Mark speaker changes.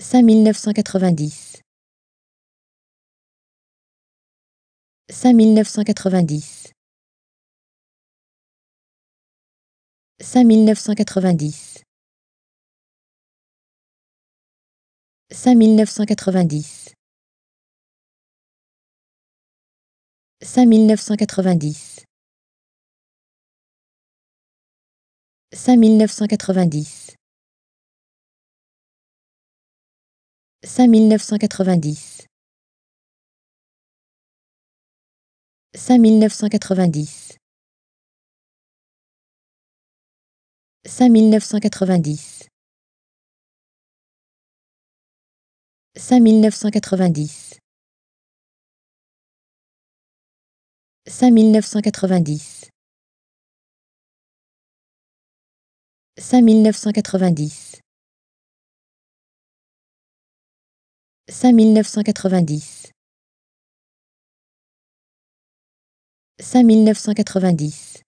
Speaker 1: cinq mille neuf cent quatre-vingt-dix cinq mille neuf cent quatre-vingt-dix cinq mille neuf cent quatre-vingt-dix cinq mille neuf cent quatre-vingt-dix cinq mille neuf cent quatre-vingt-dix cinq mille neuf cent quatre-vingt-dix cinq mille neuf cent quatre-vingt-dix cinq mille neuf cent quatre-vingt-dix cinq mille neuf cent quatre-vingt-dix cinq mille neuf cent quatre-vingt-dix cinq mille neuf cent quatre-vingt-dix cinq mille neuf cent quatre-vingt-dix cinq mille neuf cent quatre-vingt-dix cinq mille neuf cent quatre-vingt-dix